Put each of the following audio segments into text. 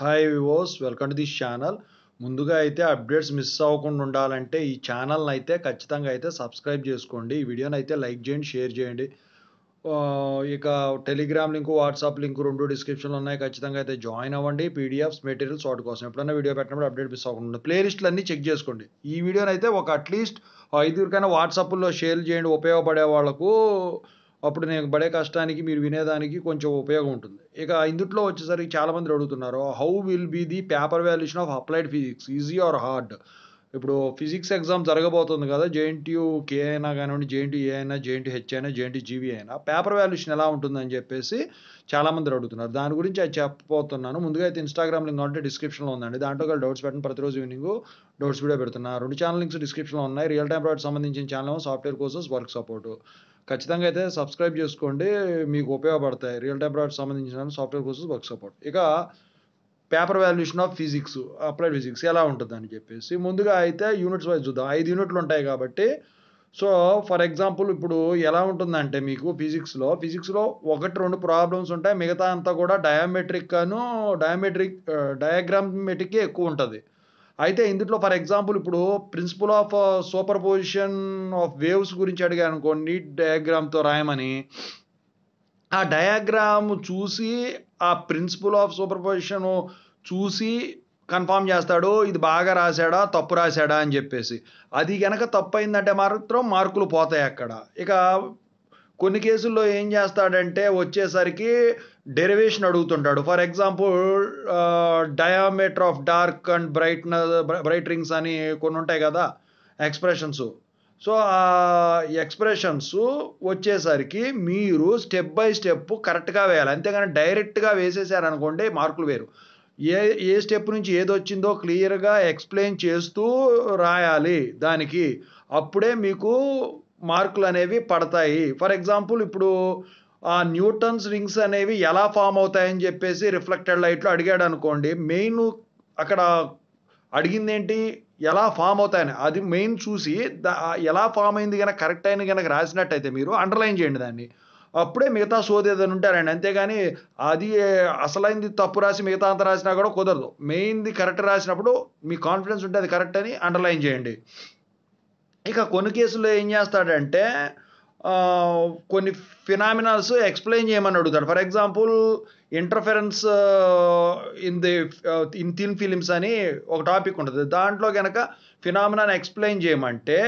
hi వివోస్ welcome to this channel ముందుగా అయితే అప్డేట్స్ మిస్ అవ్వకుండా ఉండాలంటే ఈ ఛానల్ని అయితే ఖచ్చితంగా అయితే సబ్స్క్రైబ్ చేసుకోండి ఈ వీడియోని అయితే లైక్ చేయండి షేర్ చేయండి ఇక టెలిగ్రామ్ లింకు వాట్సాప్ లింక్ రెండు డిస్క్రిప్షన్లో ఉన్నాయి ఖచ్చితంగా అయితే జాయిన్ అవ్వండి పీడిఎఫ్స్ మెటీరియల్స్ వాటి కోసం ఎప్పుడైనా వీడియో పెట్టినప్పుడు అప్డేట్ మిస్ అవ్వకుండా ప్లేలిస్ట్లు అన్నీ చెక్ చేసుకోండి ఈ వీడియోని అయితే ఒక అట్లీస్ట్ ఐదుగురికైనా వాట్సాప్లో షేర్ చేయండి ఉపయోగపడే వాళ్ళకు అప్పుడు నేను పడే కష్టానికి మీరు వినేదానికి కొంచెం ఉపయోగం ఉంటుంది ఇక ఇందుట్లో వచ్చేసరికి చాలామంది అడుగుతున్నారు how will be the paper valuation of applied physics easy or hard ఇప్పుడు ఫిజిక్స్ ఎగ్జామ్ జరగబోతుంది కదా జేఎన్టీయూ కే అయినా కానివ్వండి జేఎన్టీ ఏ అయినా జేఎన్టీ హెచ్ అయినా జేఎన్టీ జీవీ అయినా పేపర్ వాల్యుయేషన్ ఎలా ఉంటుందని చెప్పేసి చాలామంది అడుగుతున్నారు దాని గురించి అది చెప్పబోతున్నాను ముందుగా అయితే ఇన్స్టాగ్రామ్ లింక్ అంటే డిస్క్రిప్షన్లో ఉందండి దాంట్లో కూడా డౌట్స్ పెట్టండి ప్రతిరోజు ఈవినింగ్ డౌట్స్ వీడియో పెడుతున్నాను రెండు ఛానల్ లింక్స్ డిస్క్రిప్షన్లో ఉన్నాయి రియల్ టైం ప్రాడక్ట్ సంబంధించిన channel software courses work support ఖచ్చితంగా అయితే సబ్స్క్రైబ్ చేసుకోండి మీకు ఉపయోగపడతాయి రియల్ టైమ్ ప్రాజెక్ట్ సంబంధించిన సాఫ్ట్వేర్ కోర్సెస్ వర్క్ సపోర్ట్ ఇక paper valuation of physics applied physics ఎలా ఉంటుంది అని చెప్పేసి ముందుగా అయితే యూనిట్స్ వైజ్ చూద్దాం ఐదు యూనిట్లు ఉంటాయి కాబట్టి సో ఫర్ ఎగ్జాంపుల్ ఇప్పుడు ఎలా ఉంటుందంటే మీకు ఫిజిక్స్లో ఫిజిక్స్లో ఒకటి రెండు ప్రాబ్లమ్స్ ఉంటాయి మిగతా అంతా కూడా డయామెట్రిక్ గాను డయామెట్రిక్ uh, డయాగ్రామెటిక్ ఎక్కువ ఉంటుంది అయితే ఇందులో ఫర్ ఎగ్జాంపుల్ ఇప్పుడు principle of superposition of waves గురించి అడిగాను అనుకో నీట్ డయాగ్రామ్తో రాయమని ఆ డయాగ్రామ్ చూసి ఆ ప్రిన్సిపల్ ఆఫ్ సూపర్ పొజిషన్ చూసి కన్ఫామ్ చేస్తాడు ఇది బాగా రాశాడా తప్పు రాశాడా అని చెప్పేసి అది కనుక తప్పు అయిందంటే మాత్రం మార్కులు పోతాయి అక్కడ ఇక కొన్ని కేసుల్లో ఏం చేస్తాడంటే వచ్చేసరికి డెరివేషన్ అడుగుతుంటాడు for example diameter of dark and brightener bright rings అని కొన్ని ఉంటాయి కదా ఎక్స్ప్రెషన్స్ సో ఆ ఎక్స్ప్రెషన్స్ వచ్చేసరికి మీరు స్టెప్ బై స్టెప్ కరెక్ట్గా వేయాలి అంతేగాని డైరెక్ట్గా వేసేసారనుకోండి మార్కులు వేరు ఏ ఏ స్టెప్ నుంచి ఏది వచ్చిందో క్లియర్గా ఎక్స్ప్లెయిన్ చేస్తూ రాయాలి దానికి అప్పుడే మీకు మార్కులు అనేవి పడతాయి ఫర్ ఎగ్జాంపుల్ ఇప్పుడు ఆ న్యూటన్స్ రింగ్స్ అనేవి ఎలా ఫామ్ అవుతాయని చెప్పేసి రిఫ్లెక్టెడ్ లైట్లో అడిగాడు అనుకోండి మెయిన్ అక్కడ అడిగింది ఏంటి ఎలా ఫామ్ అవుతాయని అది మెయిన్ చూసి ఎలా ఫామ్ అయింది కనుక కరెక్ట్ అయిన కనుక రాసినట్టయితే మీరు అండర్లైన్ చేయండి దాన్ని అప్పుడే మిగతా సోది ఏదైనా ఉంటారండి అంతేగాని అది అసలైంది తప్పు రాసి మిగతా అంత రాసినా కూడా కుదరదు మెయిన్ది కరెక్ట్ రాసినప్పుడు మీ కాన్ఫిడెన్స్ ఉంటే అది కరెక్ట్ అని అండర్లైన్ చేయండి ఇక కొన్ని కేసుల్లో ఏం చేస్తాడంటే కొన్ని ఫినామినాల్స్ ఎక్స్ప్లెయిన్ చేయమని అడుగుతాడు for example interference in the in thin films అని ఒక టాపిక్ ఉంటుంది దాంట్లో కనుక ఫినామినాన్ని ఎక్స్ప్లెయిన్ చేయమంటే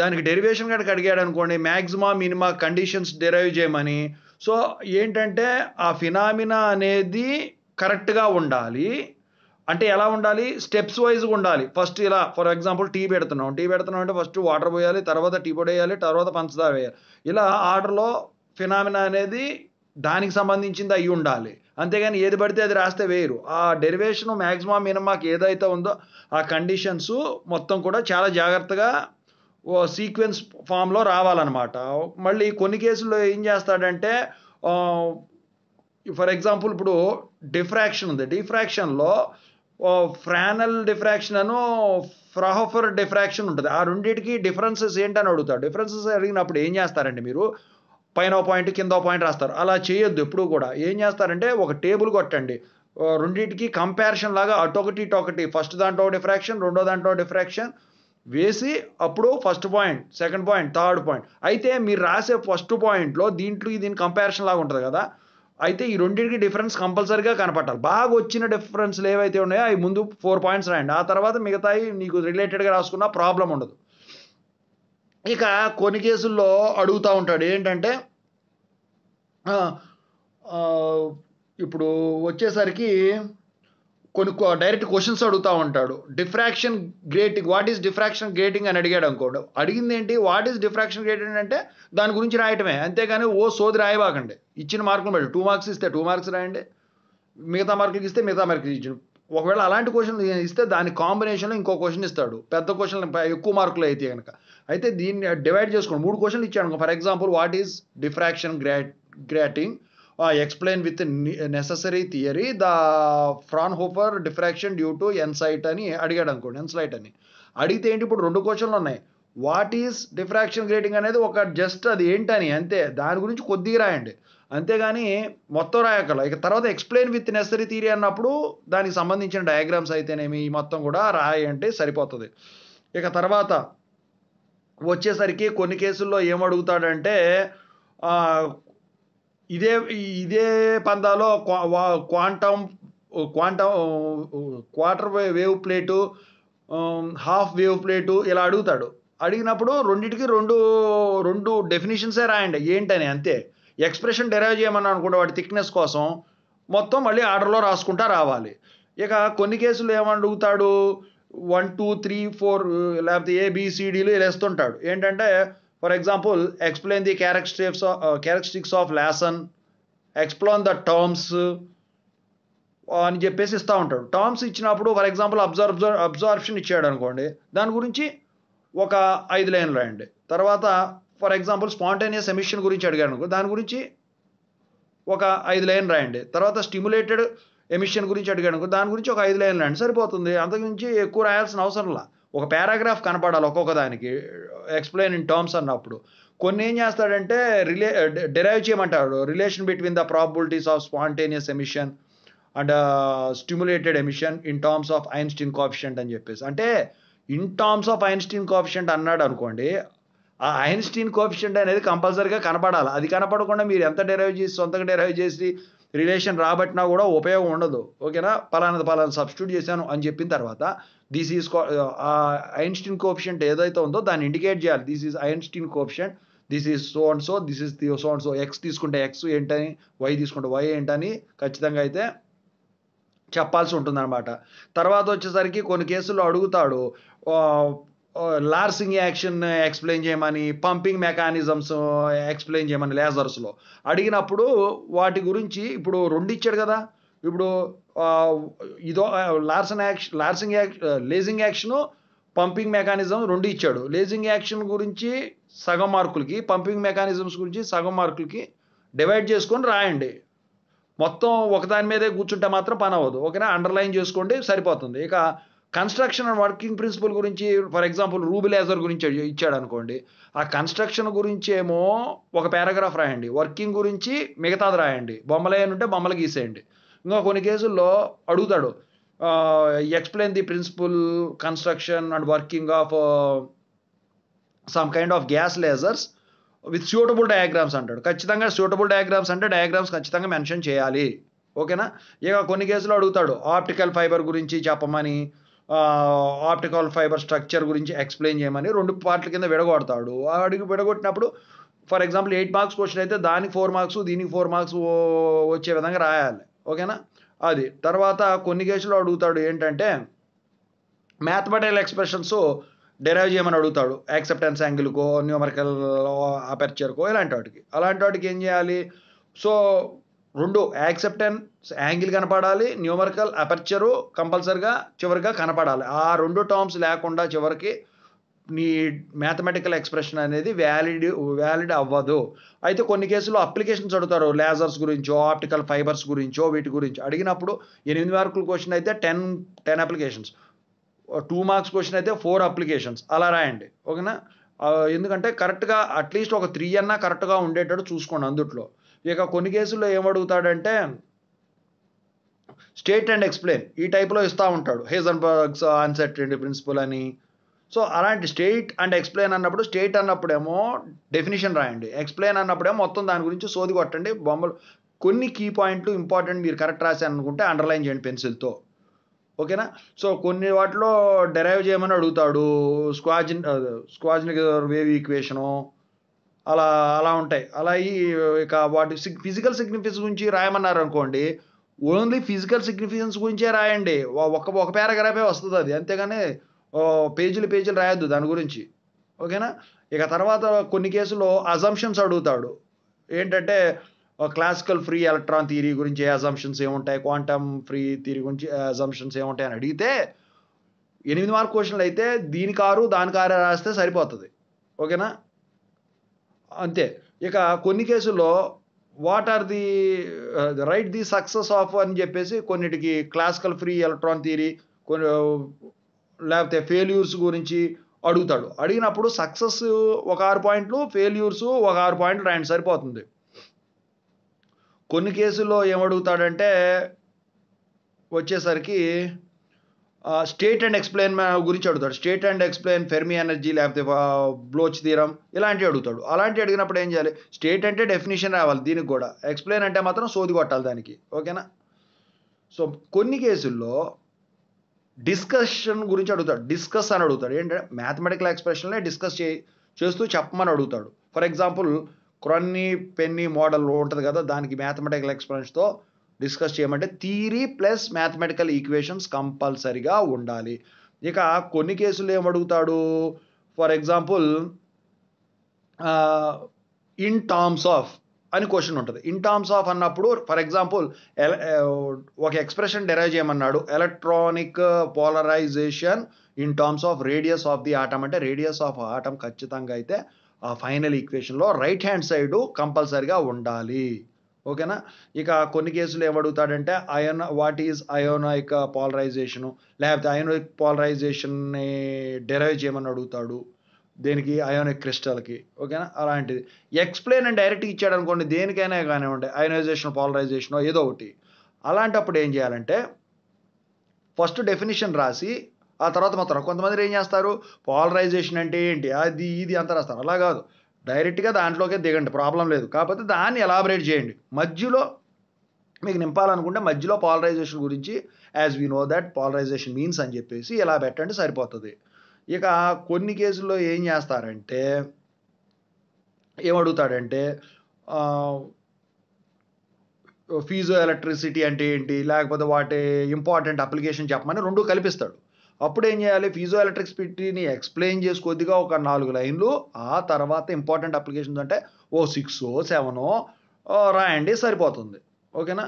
దానికి డెరివేషన్ కనుక అడిగాడు అనుకోండి మ్యాక్సిమా మినిమా కండిషన్స్ డెరైవ్ చేయమని సో ఏంటంటే ఆ ఫినామినా అనేది కరెక్ట్గా ఉండాలి అంటే ఎలా ఉండాలి స్టెప్స్ వైజ్గా ఉండాలి ఫస్ట్ ఇలా ఫర్ ఎగ్జాంపుల్ టీ పెడుతున్నాం టీ పెడుతున్నాం అంటే ఫస్ట్ వాటర్ పోయాలి తర్వాత టీ పొడి వేయాలి తర్వాత పంచదార వేయాలి ఇలా ఆర్డర్లో ఫినామినా అనేది దానికి సంబంధించింది అయి ఉండాలి అంతేగాని ఏది పడితే అది రాస్తే వేయరు ఆ డెరివేషన్ మ్యాక్సిమం మినిమాకి ఏదైతే ఉందో ఆ కండిషన్స్ మొత్తం కూడా చాలా జాగ్రత్తగా సీక్వెన్స్ ఫామ్లో రావాలన్నమాట మళ్ళీ కొన్ని కేసుల్లో ఏం చేస్తాడంటే ఫర్ ఎగ్జాంపుల్ ఇప్పుడు డిఫ్రాక్షన్ ఉంది డిఫ్రాక్షన్లో ఫ్రానల్ డిఫ్రాక్షన్ అను ఫ్రాహోఫర్ డిఫ్రాక్షన్ ఉంటుంది ఆ రెండింటికి డిఫరెన్సెస్ ఏంటని అడుగుతారు డిఫరెన్సెస్ అడిగినప్పుడు ఏం చేస్తారండి మీరు పైన పాయింట్ కింద పాయింట్ రాస్తారు అలా చేయొద్దు ఎప్పుడు కూడా ఏం చేస్తారంటే ఒక టేబుల్ కొట్టండి రెండింటికి కంపారిషన్ లాగా అటొకటి ఇటొకటి ఫస్ట్ దాంట్లో డిఫ్రాక్షన్ రెండో దాంట్లో డిఫ్రాక్షన్ వేసి అప్పుడు first point second point third point అయితే మీరు రాసే ఫస్ట్ పాయింట్లో దీంట్లో దీని కంపారిషన్ లాగా ఉంటుంది కదా అయితే ఈ రెండింటికి డిఫరెన్స్ కంపల్సరీగా కనపట్టాలి బాగా వచ్చిన డిఫరెన్స్లు ఏవైతే ఉన్నాయో అవి ముందు ఫోర్ పాయింట్స్ రాయండి ఆ తర్వాత మిగతాయి నీకు రిలేటెడ్గా రాసుకున్న ప్రాబ్లం ఉండదు ఇక కొన్ని కేసుల్లో అడుగుతూ ఉంటాడు ఏంటంటే ఇప్పుడు వచ్చేసరికి కొన్ని డైరెక్ట్ క్వశ్చన్స్ అడుగుతూ ఉంటాడు diffraction grating what is diffraction grating అని అడిగాడు అనుకోడు అడిగింది ఏంటి వాట్ ఈస్ డిఫ్రాక్షన్ గ్రేటింగ్ అంటే దాని గురించి రాయటమే అంతేగాని ఓ సోది రాయబాకండి ఇచ్చిన మార్కులు పెట్టి టూ మార్క్స్ ఇస్తే టూ మార్క్స్ రాయండి మిగతా మార్కులకి ఇస్తే మిగతా మార్కులు ఇచ్చిన ఒకవేళ అలాంటి క్వశ్చన్లు ఇస్తే దాని కాంబినేషన్లో ఇంకో క్వశ్చన్ ఇస్తాడు పెద్ద క్వశ్చన్ ఎక్కువ మార్కులు అయితే కనుక అయితే దీన్ని డివైడ్ చేసుకోండి మూడు క్వశ్చన్లు ఇచ్చాడు for example what is diffraction grating explain with necessary theory the Fraunhofer diffraction due to insight అని అడిగాడు అనుకోండి ఎన్సైట్ అని అడిగితే ఏంటి ఇప్పుడు రెండు క్వశ్చన్లు ఉన్నాయి వాట్ ఈస్ డిఫ్రాక్షన్ గ్రేటింగ్ అనేది ఒక జస్ట్ అది ఏంటని అంతే దాని గురించి కొద్దిగా రాయండి అంతేగాని మొత్తం రాయకల ఇక తర్వాత ఎక్స్ప్లెయిన్ విత్ నెసరీ థియరీ అన్నప్పుడు దానికి సంబంధించిన డయాగ్రామ్స్ అయితేనేమి ఈ మొత్తం కూడా రాయంటే సరిపోతుంది ఇక తర్వాత వచ్చేసరికి కొన్ని కేసుల్లో ఏమడుగుతాడంటే ఇదే ఇదే పందాలో quantum quantum quarter wave plate half wave plate ఇలా అడుగుతాడు అడిగినప్పుడు రెండింటికి రెండు రెండు డెఫినేషన్సే రాయండి ఏంటని అంతే ఎక్స్ప్రెషన్ డెరైవ్ చేయమని అనుకుంటే వాటి థిక్నెస్ కోసం మొత్తం మళ్ళీ ఆర్డర్లో రాసుకుంటా రావాలి ఇక కొన్ని కేసులు ఏమడుగుతాడు వన్ టూ త్రీ ఫోర్ లేకపోతే ఏబిసిడీలు వేస్తుంటాడు ఏంటంటే for example explain the characters characteristics of characteristics explain the terms అని చెప్పేసి ఇస్తూ ఉంటాడు టర్మ్స్ ఇచ్చినప్పుడు ఫర్ ఎగ్జాంపుల్ అబ్జర్వ్ అబ్జార్ప్షన్ ఇచ్చాడు అనుకోండి దాని గురించి ఒక ఐదు లైన్లు రాయండి తర్వాత ఫర్ ఎగ్జాంపుల్ స్పాంటేనియస్ ఎమిషన్ గురించి అడిగాడు అనుకో దాని గురించి ఒక ఐదు లైన్ రాయండి తర్వాత స్టిములేటెడ్ ఎమిషన్ గురించి అడిగాడు అనుకో దాని గురించి ఒక ఐదు లైన్ రాయండి సరిపోతుంది అంతకుమించి ఎక్కువ రాయాల్సిన అవసరం ఒక పారాగ్రాఫ్ కనపడాలి ఒక్కొక్క దానికి ఎక్స్ప్లెయిన్ ఇన్ టర్మ్స్ అన్నప్పుడు కొన్ని ఏం చేస్తాడంటే రిలే డిరైవ్ చేయమంటాడు relation between the probabilities of spontaneous emission and stimulated emission in terms of Einstein coefficient అని చెప్పేసి అంటే in terms of Einstein coefficient అన్నాడు అనుకోండి ఆ ఐన్స్టీన్ కోఫిషియంట్ అనేది కంపల్సరీగా కనపడాలి అది కనపడకుండా మీరు ఎంత డెరైవ్ చేసి సొంతంగా డెరైవ్ చేసి రిలేషన్ రాబట్టినా కూడా ఉపయోగం ఉండదు ఓకేనా పలానా పలానా సబ్స్టిట్యూట్ చేశాను అని చెప్పిన తర్వాత this is uh, Einstein coefficient ఏదైతే ఉందో దాన్ని ఇండికేట్ చేయాలి this is Einstein coefficient this is so and so this is so and so X తీసుకుంటే ఎక్స్ ఏంటని వై తీసుకుంటే వై ఏంటని ఖచ్చితంగా అయితే చెప్పాల్సి ఉంటుందన్నమాట తర్వాత వచ్చేసరికి కొన్ని కేసుల్లో అడుగుతాడు లార్సింగ్ యాక్షన్ ఎక్స్ప్లెయిన్ చేయమని పంపింగ్ మెకానిజమ్స్ ఎక్స్ప్లెయిన్ చేయమని లేజర్స్లో అడిగినప్పుడు వాటి గురించి ఇప్పుడు రెండు ఇచ్చాడు కదా ఇప్పుడు ఇదో lasing action lasing action lasing action pumping mechanism రెండు ఇచ్చాడు లేజింగ్ యాక్షన్ గురించి సగం మార్కులకి పంపింగ్ మెకానిజమ్స్ గురించి సగం మార్కులకి డివైడ్ చేసుకొని రాయండి మొత్తం ఒకదాని మీదే కూర్చుంటే మాత్రం పని అవ్వదు ఓకేనా అండర్లైన్ చేసుకోండి సరిపోతుంది ఇక కన్స్ట్రక్షన్ అండ్ వర్కింగ్ ప్రిన్సిపల్ గురించి ఫర్ ఎగ్జాంపుల్ రూబిలైజర్ గురించి ఇచ్చాడు అనుకోండి ఆ కన్స్ట్రక్షన్ గురించి ఏమో ఒక పారాగ్రాఫ్ రాయండి వర్కింగ్ గురించి మిగతాది రాయండి బొమ్మలేనుంటే బొమ్మలు గీసేయండి ఇంకా కొన్ని కేసుల్లో అడుగుతాడు explain the principle construction and working of some kind of gas lasers with suitable diagrams అంటాడు ఖచ్చితంగా సూటబుల్ డయాగ్రామ్స్ అంటే డయాగ్రామ్స్ ఖచ్చితంగా మెన్షన్ చేయాలి ఓకేనా ఇక కొన్ని కేసులు అడుగుతాడు ఆప్టికల్ ఫైబర్ గురించి చెప్పమని ఆప్టికల్ ఫైబర్ స్ట్రక్చర్ గురించి ఎక్స్ప్లెయిన్ చేయమని రెండు పార్ట్ల కింద విడగొడతాడు అడిగి విడగొట్టినప్పుడు for example eight marks question అయితే దానికి ఫోర్ మార్క్స్ దీనికి ఫోర్ మార్క్స్ వచ్చే విధంగా రాయాలి ఓకేనా అది తర్వాత కొన్ని కేసులు అడుగుతాడు ఏంటంటే మ్యాథమెటికల్ ఎక్స్ప్రెషన్స్ డెరైవ్ చేయమని అడుగుతాడు యాక్సెప్టెన్స్ యాంగిల్కో న్యూమరికల్ అపర్చర్కో ఇలాంటి వాటికి అలాంటి వాటికి ఏం చేయాలి సో రెండు యాక్సెప్టెన్స్ యాంగిల్ కనపడాలి న్యూమరికల్ అపర్చరు కంపల్సరిగా చివరిగా కనపడాలి ఆ రెండు టర్మ్స్ లేకుండా చివరికి నీ మ్యాథమెటికల్ ఎక్స్ప్రెషన్ అనేది వ్యాలిడ్ వ్యాలిడ్ అవ్వదు అయితే కొన్ని కేసులు అప్లికేషన్స్ అడుగుతారు లేజర్స్ గురించో ఆప్టికల్ ఫైబర్స్ గురించో వీటి గురించి అడిగినప్పుడు ఎనిమిది మార్కుల క్వశ్చన్ అయితే ten ten applications two marks question అయితే ఫోర్ అప్లికేషన్స్ అలా రాయండి ఓకేనా ఎందుకంటే కరెక్ట్గా అట్లీస్ట్ ఒక త్రీ అన్నా కరెక్ట్గా ఉండేటట్టు చూసుకోండి అందుట్లో ఇక కొన్ని కేసుల్లో ఏమడుగుతాడంటే స్టేట్ అండ్ ఎక్స్ప్లెయిన్ ఈ టైప్లో ఇస్తూ ఉంటాడు హేజన్ బర్గ్స్ అన్సర్టెంటీ ప్రిన్సిపల్ అని సో అలాంటి స్టేట్ అండ్ ఎక్స్ప్లెయిన్ అన్నప్పుడు స్టేట్ అన్నప్పుడేమో డెఫినేషన్ రాయండి ఎక్స్ప్లెయిన్ అన్నప్పుడేమో మొత్తం దాని గురించి సోది కొట్టండి బొమ్మలు కొన్ని కీ పాయింట్లు ఇంపార్టెంట్ మీరు కరెక్ట్ రాశాను అనుకుంటే అండర్లైన్ చేయండి పెన్సిల్తో ఓకేనా సో కొన్ని వాటిలో డెరైవ్ చేయమని అడుగుతాడు స్క్వాజిన్ స్క్వాజిన్ వేవ్ ఈక్వేషను అలా అలా ఉంటాయి అలా ఇక వాటి ఫిజికల్ సిగ్నిఫికెన్స్ గురించి రాయమన్నారు అనుకోండి ఓన్లీ ఫిజికల్ సిగ్నిఫికెన్స్ గురించే రాయండి ఒక ఒక పారాగ్రాఫే వస్తుంది అది అంతేగాని పేజీలు పేజీలు రాయొద్దు దాని గురించి ఓకేనా ఇక తర్వాత కొన్ని కేసులో అజంప్షన్స్ అడుగుతాడు ఏంటంటే క్లాసికల్ ఫ్రీ ఎలక్ట్రాన్ థీరీ గురించి ఏ అజంప్షన్స్ ఏముంటాయి క్వాంటమ్ ఫ్రీ థీరీ గురించి అజంప్షన్స్ ఏముంటాయి అని అడిగితే ఎనిమిది మార్క్ క్వశ్చన్లు అయితే దీని కారు దాని కారు రాస్తే సరిపోతుంది ఓకేనా అంతే ఇక కొన్ని కేసుల్లో what are the right the success of అని చెప్పేసి కొన్నిటికి క్లాసికల్ ఫ్రీ ఎలక్ట్రాన్ థియరీ కొన్ని uh, లేకపోతే ఫెయిల్యూర్స్ గురించి అడుగుతాడు అడిగినప్పుడు సక్సెస్ ఒక ఆరు పాయింట్లు ఫెయిల్యూర్స్ ఒక ఆరు పాయింట్లు రాయండి సరిపోతుంది కొన్ని కేసుల్లో ఏమడుగుతాడంటే వచ్చేసరికి స్టేట్ అండ్ ఎక్స్ప్లెయిన్ గురించి అడుగుతాడు state and explain Fermi energy లేకపోతే బ్లోచ్ తీరం ఇలాంటివి అడుగుతాడు అలాంటి అడిగినప్పుడు ఏం చేయాలి స్టేట్ అంటే డెఫినేషన్ రావాలి దీనికి కూడా ఎక్స్ప్లెయిన్ అంటే మాత్రం సోది కొట్టాలి దానికి ఓకేనా సో కొన్ని కేసుల్లో డిస్కషన్ గురించి అడుగుతాడు డిస్కస్ అని అడుగుతాడు ఏంటంటే మ్యాథమెటికల్ ఎక్స్ప్రెషన్లే డిస్కస్ చే చేస్తూ చెప్పమని అడుగుతాడు for example Kronig Penney model ఉంటుంది కదా దానికి మ్యాథమెటికల్ ఎక్స్ప్రెషన్తో డిస్కస్ చేయమంటే థీరీ ప్లస్ మ్యాథమెటికల్ ఈక్వేషన్స్ కంపల్సరిగా ఉండాలి ఇక కొన్ని కేసులు ఏమడుగుతాడు for example in terms of అని క్వశ్చన్ ఉంటుంది ఇన్ టర్మ్స్ ఆఫ్ అన్నప్పుడు ఫర్ ఎగ్జాంపుల్ ఒక ఎక్స్ప్రెషన్ డెరైవ్ చేయమన్నాడు electronic polarisation in terms of radius of the atom అంటే రేడియస్ ఆఫ్ ఆటమ్ ఖచ్చితంగా అయితే ఆ ఫైనల్ ఈక్వేషన్లో రైట్ హ్యాండ్ సైడు కంపల్సరిగా ఉండాలి ఓకేనా ఇక కొన్ని కేసులు ఏమడుగుతాడంటే అయోన వాట్ ఈజ్ అయోనాయిక్ పాలరైజేషను లేకపోతే అయోనాయిక్ పాలరైజేషన్ని డెరైవ్ చేయమని అడుగుతాడు దేనికి అయోనిక్ క్రిస్టల్కి ఓకేనా అలాంటిది ఎక్స్ప్లెయిన్ అండ్ డైరెక్ట్ ఇచ్చాడు అనుకోండి దేనికైనా కానివ్వండి అయోనైజేషన్ పాలరైజేషన్ ఏదో ఒకటి అలాంటప్పుడు ఏం చేయాలంటే ఫస్ట్ డెఫినేషన్ రాసి ఆ తర్వాత మాత్రం కొంతమంది ఏం చేస్తారు పాలరైజేషన్ అంటే ఏంటి అది ఇది అంత రాస్తారు అలా కాదు డైరెక్ట్గా దాంట్లోకే దిగండి ప్రాబ్లం లేదు కాకపోతే దాన్ని ఎలాబరేట్ చేయండి మధ్యలో మీకు నింపాలనుకుంటే మధ్యలో పాలరైజేషన్ గురించి as we know that polarisation means అని చెప్పేసి ఇలా పెట్టండి సరిపోతుంది ఇక కొన్ని కేసుల్లో ఏం చేస్తారంటే ఏమడుగుతాడంటే ఫీజో ఎలక్ట్రిసిటీ అంటే ఏంటి లేకపోతే వాటి ఇంపార్టెంట్ అప్లికేషన్ చెప్పమని రెండు కల్పిస్తాడు అప్పుడు ఏం చేయాలి ఫీజో ఎలక్ట్రిసిటీని ఎక్స్ప్లెయిన్ చేసి కొద్దిగా ఒక నాలుగు లైన్లు ఆ తర్వాత ఇంపార్టెంట్ అప్లికేషన్స్ అంటే ఓ సిక్స్ సెవెన్ రాయండి సరిపోతుంది ఓకేనా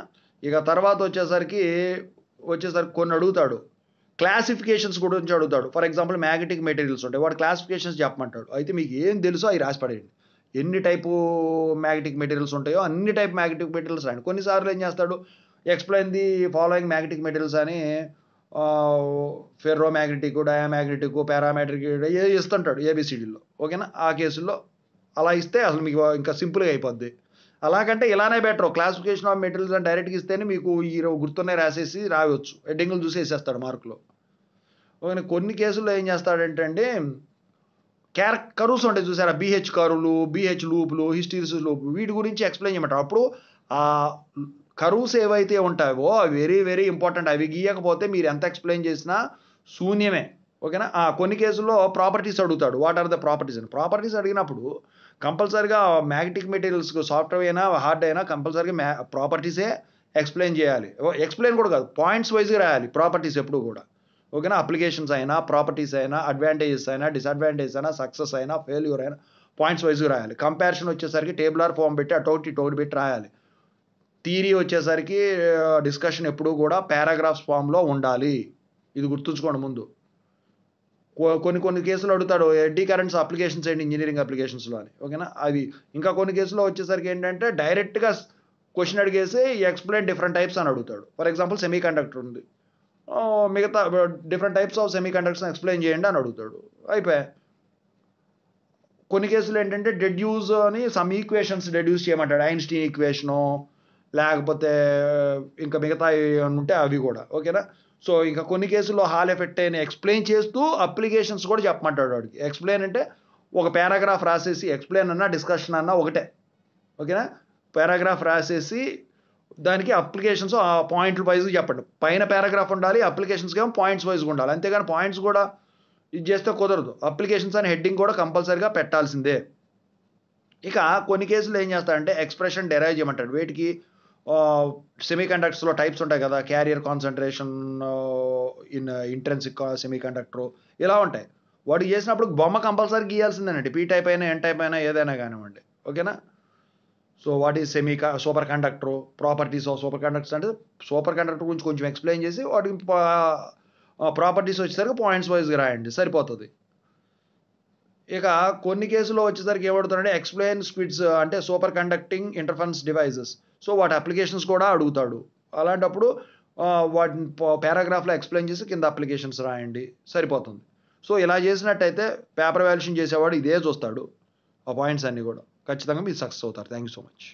ఇక తర్వాత వచ్చేసరికి వచ్చేసరికి కొన్ని అడుగుతాడు క్లాసిఫికేషన్స్ గురించి అడుగుతాడు ఫర్ ఎగ్జాంపుల్ మ్యాగ్నెటిక్ మెటీరియల్స్ ఉంటాయి వాడు క్లాసిఫికేషన్స్ చెప్పమంటాడు అయితే మీకు ఏం తెలుసో అవి రాసి పడేయండి ఎన్ని టైపు మ్యాగ్నెటిక్ మెటీరియల్స్ ఉంటాయో అన్ని టైప్ మ్యాగ్నెటిక్ మెటీరియల్స్ రాయండి కొన్నిసార్లు ఏం చేస్తాడు explain the following magnetic materials అని ఫెర్రోమ్యాగ్నెటిక్ డయామ్యాగ్నెటిక్ పారామెట్రిక్ ఇస్తుంటాడు ఏబీసీడీలో ఓకేనా ఆ కేసుల్లో అలా ఇస్తే అసలు మీకు ఇంకా సింపుల్గా అయిపోద్ది అలాగంటే ఇలానే బెటర్ క్లాసిఫికేషన్ ఆఫ్ మెటీరియల్స్ అని డైరెక్ట్గా ఇస్తేనే మీకు ఈ గుర్తున్నాయి రాసేసి రావచ్చు ఎడ్డింగులు చూసి వేసేస్తాడు మార్కులో ఓకే కొన్ని కేసుల్లో ఏం చేస్తాడు ఏంటంటే క్యార కరువుస్ ఉంటాయి చూసారా బీహెచ్ కరువులు బీహెచ్ లూపులు హిస్టీరిసిస్ లూప్ వీటి గురించి ఎక్స్ప్లెయిన్ చేయమంటారు అప్పుడు కరువుస్ ఏవైతే ఉంటాయో వెరీ వెరీ ఇంపార్టెంట్ అవి గీయకపోతే మీరు ఎంత ఎక్స్ప్లెయిన్ చేసినా శూన్యమే ఓకేనా కొన్ని కేసుల్లో ప్రాపర్టీస్ అడుగుతాడు వాట్ ఆర్ ద ప్రాపర్టీస్ అని ప్రాపర్టీస్ అడిగినప్పుడు కంపల్సరీగా మ్యాగ్నెటిక్ మెటీరియల్స్ సాఫ్ట్వేర్ అయినా హార్డ్ అయినా కంపల్సరీగా మ్యా ప్రాపర్టీసే ఎక్స్ప్లెయిన్ చేయాలి ఎక్స్ప్లెయిన్ కూడా కాదు పాయింట్స్ వైజ్గా రాయాలి ప్రాపర్టీస్ ఎప్పుడు కూడా ఓకేనా అప్లికేషన్స్ అయినా ప్రాపర్టీస్ అయినా అడ్వాంటేజెస్ అయినా డిసడ్వాంటేజెస్ అయినా సక్సెస్ అయినా ఫెయిల్యూర్ అయినా పాయింట్స్ వైజ్గా రాయాలి కంపారిజన్ వచ్చేసరికి టేబుల్ ఆర్ ఫామ్ పెట్టి అటోటి టోటి పెట్టి రాయాలి థీరీ వచ్చేసరికి డిస్కషన్ ఎప్పుడూ కూడా పారాగ్రాఫ్స్ ఫామ్లో ఉండాలి ఇది గుర్తుంచుకోండి ముందు కొన్ని కొన్ని కేసులు అడుగుతాడు ఎడ్డీ కరెంట్స్ అప్లికేషన్స్ ఏంటి ఇంజనీరింగ్ అప్లికేషన్స్లో అని ఓకేనా అవి ఇంకా కొన్ని కేసులో వచ్చేసరికి ఏంటంటే డైరెక్ట్గా క్వశ్చన్ అడిగేసి ఎక్స్ప్లెయిన్ డిఫరెంట్ టైప్స్ అని అడుగుతాడు ఫర్ ఎగ్జాంపుల్ సెమీ కండక్టర్ ఉంది మిగతా డిఫరెంట్ టైప్స్ ఆఫ్ సెమీ కండక్టర్స్ని ఎక్స్ప్లెయిన్ చేయండి అని అడుగుతాడు అయిపోయా కొన్ని కేసులు ఏంటంటే డెడ్యూస్ అని సమ్ ఈక్వేషన్స్ డెడ్యూస్ చేయమంటాడు ఐన్స్టీన్ ఈక్వేషను లేకపోతే ఇంకా మిగతా ఉంటే అవి కూడా ఓకేనా సో ఇంకా కొన్ని కేసుల్లో హాల్ ఎఫెక్ట్ అయిన ఎక్స్ప్లెయిన్ చేస్తూ అప్లికేషన్స్ కూడా చెప్పమంటాడు వాడికి ఎక్స్ప్లెయిన్ అంటే ఒక పారాగ్రాఫ్ రాసేసి ఎక్స్ప్లెయిన్ అన్నా డిస్కషన్ అన్నా ఒకటే ఓకేనా పారాగ్రాఫ్ రాసేసి దానికి అప్లికేషన్స్ ఆ పాయింట్లు వైజ్ చెప్పండి పైన పారాగ్రాఫ్ ఉండాలి అప్లికేషన్స్కి ఏమో పాయింట్స్ వైజ్గా ఉండాలి అంతేగాని పాయింట్స్ కూడా ఇది చేస్తే కుదరదు అప్లికేషన్స్ అని హెడ్డింగ్ కూడా కంపల్సరీగా పెట్టాల్సిందే ఇక కొన్ని కేసులు ఏం చేస్తాడంటే ఎక్స్ప్రెషన్ డెరైవ్ చేయమంటాడు వీటికి సెమీ కండక్టర్స్లో టైప్స్ ఉంటాయి కదా carrier concentration in intrinsic semiconductor ఇలా ఉంటాయి వాటికి చేసినప్పుడు బొమ్మ కంపల్సరీ గీయాల్సిందేనండి పీ టైప్ అయినా ఎన్ టైప్ అయినా ఏదైనా కానివ్వండి ఓకేనా so what is semi superconductor properties of superconductors అంటే సూపర్ కండక్టర్ గురించి కొంచెం ఎక్స్ప్లెయిన్ చేసి వాటికి ప్రాపర్టీస్ వచ్చేసరికి పాయింట్స్ వైజ్గా రాయండి సరిపోతుంది ఇక కొన్ని కేసులో వచ్చేసరికి ఏమవుతుందంటే ఎక్స్ప్లెయిన్ స్పిడ్స్ అంటే superconducting interference devices so వాటి అప్లికేషన్స్ కూడా అడుగుతాడు అలాంటప్పుడు వాటిని పారాగ్రాఫ్లో ఎక్స్ప్లెయిన్ చేసి కింద అప్లికేషన్స్ రాయండి సరిపోతుంది సో ఇలా చేసినట్టయితే పేపర్ వాల్యూషన్ చేసేవాడు ఇదే చూస్తాడు ఆ పాయింట్స్ అన్నీ కూడా ఖచ్చితంగా మీరు సక్సెస్ అవుతారు థ్యాంక్ యూ సో మచ్